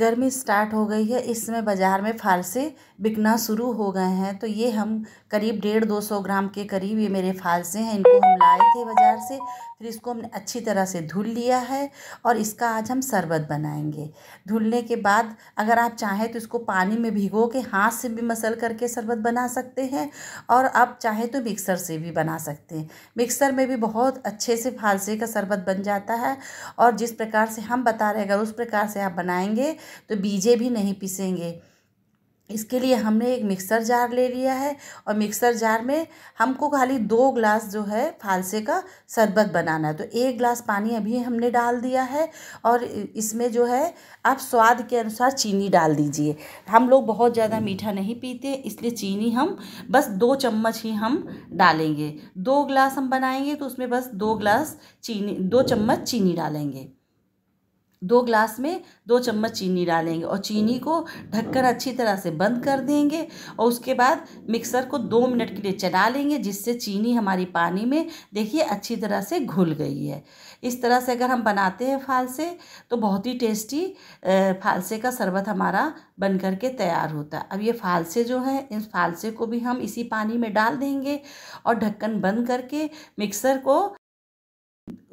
गर्मी स्टार्ट हो गई है इस समय बाज़ार में फ़ालसे बिकना शुरू हो गए हैं तो ये हम करीब डेढ़ दो सौ ग्राम के करीब ये मेरे फ़ालसे हैं इनको हम लाए थे बाज़ार से फिर इसको हमने अच्छी तरह से धुल लिया है और इसका आज हम शरबत बनाएंगे धुलने के बाद अगर आप चाहें तो इसको पानी में भिगो के हाथ से भी मसल करके शरबत बना सकते हैं और आप चाहें तो मिक्सर से भी बना सकते हैं मिक्सर में भी बहुत अच्छे से फालसे का शरबत बन जाता है और जिस प्रकार से हम बता रहे अगर उस प्रकार से आप बनाएंगे तो बीजे भी नहीं पीसेंगे इसके लिए हमने एक मिक्सर जार ले लिया है और मिक्सर जार में हमको खाली दो ग्लास जो है फालसे का शरबत बनाना है तो एक ग्लास पानी अभी हमने डाल दिया है और इसमें जो है आप स्वाद के अनुसार चीनी डाल दीजिए हम लोग बहुत ज़्यादा मीठा नहीं पीते इसलिए चीनी हम बस दो चम्मच ही हम डालेंगे दो ग्लास हम बनाएंगे तो उसमें बस दो ग्लास चीनी दो चम्मच चीनी डालेंगे दो ग्लास में दो चम्मच चीनी डालेंगे और चीनी को ढककर अच्छी तरह से बंद कर देंगे और उसके बाद मिक्सर को दो मिनट के लिए चला लेंगे जिससे चीनी हमारी पानी में देखिए अच्छी तरह से घुल गई है इस तरह से अगर हम बनाते हैं फालसे तो बहुत ही टेस्टी फालसे का शरबत हमारा बन कर के तैयार होता है अब ये फालसे जो है इन फालसे को भी हम इसी पानी में डाल देंगे और ढक्कन बंद करके मिक्सर को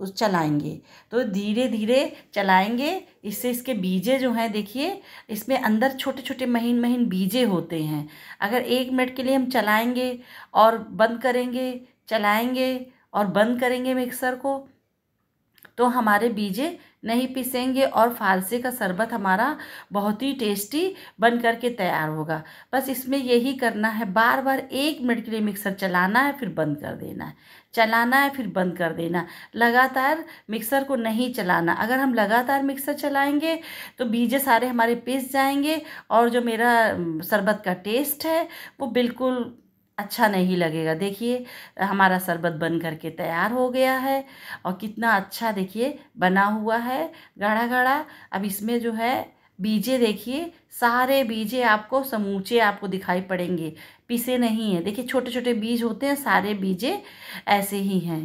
उस चलाएंगे तो धीरे धीरे चलाएंगे इससे इसके बीजे जो हैं देखिए इसमें अंदर छोटे छोटे महीन महीन बीजे होते हैं अगर एक मिनट के लिए हम चलाएंगे और बंद करेंगे चलाएंगे और बंद करेंगे मिक्सर को तो हमारे बीजे नहीं पिसेंगे और फालसे का शरबत हमारा बहुत ही टेस्टी बन करके तैयार होगा बस इसमें यही करना है बार बार एक मिनट के लिए मिक्सर चलाना है फिर बंद कर देना है चलाना है फिर बंद कर देना लगातार मिक्सर को नहीं चलाना अगर हम लगातार मिक्सर चलाएंगे तो बीजे सारे हमारे पिस जाएंगे और जो मेरा शरबत का टेस्ट है वो बिल्कुल अच्छा नहीं लगेगा देखिए हमारा शरबत बन करके तैयार हो गया है और कितना अच्छा देखिए बना हुआ है गाढ़ा गाढ़ा अब इसमें जो है बीजे देखिए सारे बीजे आपको समूचे आपको दिखाई पड़ेंगे पिसे नहीं है देखिए छोटे छोटे बीज होते हैं सारे बीजे ऐसे ही हैं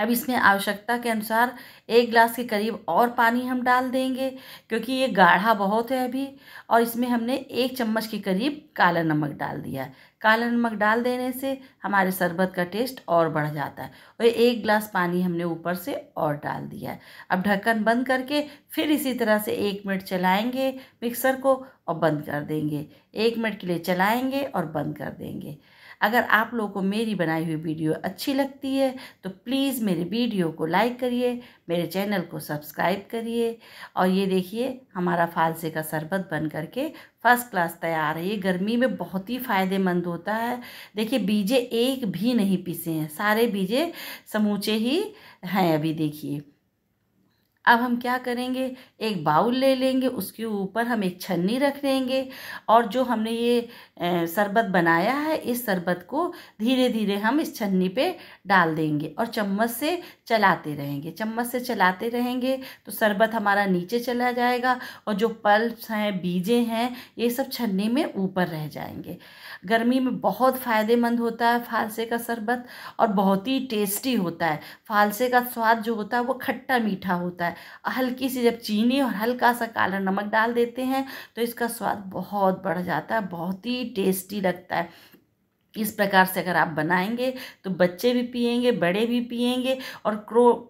अब इसमें आवश्यकता के अनुसार एक गिलास के करीब और पानी हम डाल देंगे क्योंकि ये गाढ़ा बहुत है अभी और इसमें हमने एक चम्मच के करीब काला नमक डाल दिया है काला नमक डाल देने से हमारे शरबत का टेस्ट और बढ़ जाता है और एक गिलास पानी हमने ऊपर से और डाल दिया है अब ढक्कन बंद करके फिर इसी तरह से एक मिनट चलाएँगे मिक्सर को और बंद कर देंगे एक मिनट के लिए चलाएँगे और बंद कर देंगे अगर आप लोगों को मेरी बनाई हुई वीडियो अच्छी लगती है तो प्लीज़ मेरे वीडियो को लाइक करिए मेरे चैनल को सब्सक्राइब करिए और ये देखिए हमारा फालसे का शरबत बन करके फर्स्ट क्लास तैयार है ये गर्मी में बहुत ही फ़ायदेमंद होता है देखिए बीजे एक भी नहीं पीसे हैं सारे बीजे समूचे ही हैं अभी देखिए अब हम क्या करेंगे एक बाउल ले लेंगे उसके ऊपर हम एक छन्नी रख लेंगे और जो हमने ये शरबत बनाया है इस शरबत को धीरे धीरे हम इस छन्नी पे डाल देंगे और चम्मच से चलाते रहेंगे चम्मच से चलाते रहेंगे तो शरबत हमारा नीचे चला जाएगा और जो पल्प्स हैं बीजें हैं ये सब छन्नी में ऊपर रह जाएंगे गर्मी में बहुत फ़ायदेमंद होता है फालसे का शरबत और बहुत ही टेस्टी होता है फालसे का स्वाद जो होता है वो खट्टा मीठा होता है हल्की सी जब चीनी और हल्का सा काला नमक डाल देते हैं तो इसका स्वाद बहुत बढ़ जाता है बहुत ही टेस्टी लगता है इस प्रकार से अगर आप बनाएंगे तो बच्चे भी पिएंगे बड़े भी पिएंगे और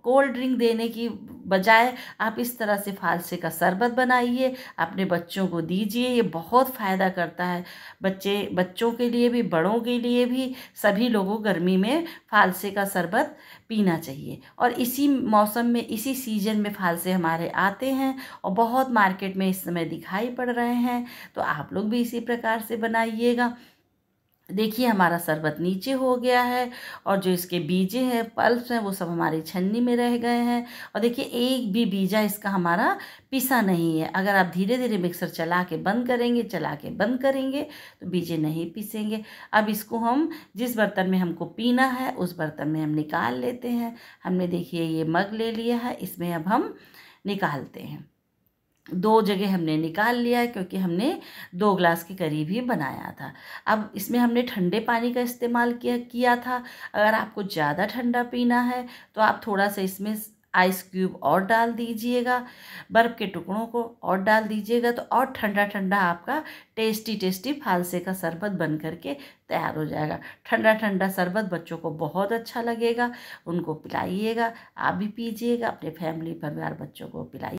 कोल्ड ड्रिंक देने की बजाय आप इस तरह से फालसे का शरबत बनाइए अपने बच्चों को दीजिए ये बहुत फ़ायदा करता है बच्चे बच्चों के लिए भी बड़ों के लिए भी सभी लोगों गर्मी में फालसे का शरबत पीना चाहिए और इसी मौसम में इसी सीज़न में फालसे हमारे आते हैं और बहुत मार्केट में इस समय दिखाई पड़ रहे हैं तो आप लोग भी इसी प्रकार से बनाइएगा देखिए हमारा शरबत नीचे हो गया है और जो इसके बीजे हैं पल्स हैं वो सब हमारी छन्नी में रह गए हैं और देखिए एक भी बीजा इसका हमारा पिसा नहीं है अगर आप धीरे धीरे मिक्सर चला के बंद करेंगे चला के बंद करेंगे तो बीजे नहीं पीसेंगे अब इसको हम जिस बर्तन में हमको पीना है उस बर्तन में हम निकाल लेते हैं हमने देखिए ये मग ले लिया है इसमें अब हम निकालते हैं दो जगह हमने निकाल लिया है क्योंकि हमने दो ग्लास के करीब ही बनाया था अब इसमें हमने ठंडे पानी का इस्तेमाल किया किया था अगर आपको ज़्यादा ठंडा पीना है तो आप थोड़ा सा इसमें आइस क्यूब और डाल दीजिएगा बर्फ़ के टुकड़ों को और डाल दीजिएगा तो और ठंडा ठंडा आपका टेस्टी टेस्टी फालसे का शरबत बन करके तैयार हो जाएगा ठंडा ठंडा शरबत बच्चों को बहुत अच्छा लगेगा उनको पिलाइएगा आप भी पीजिएगा अपने फैमिली परिवार बच्चों को पिलाइए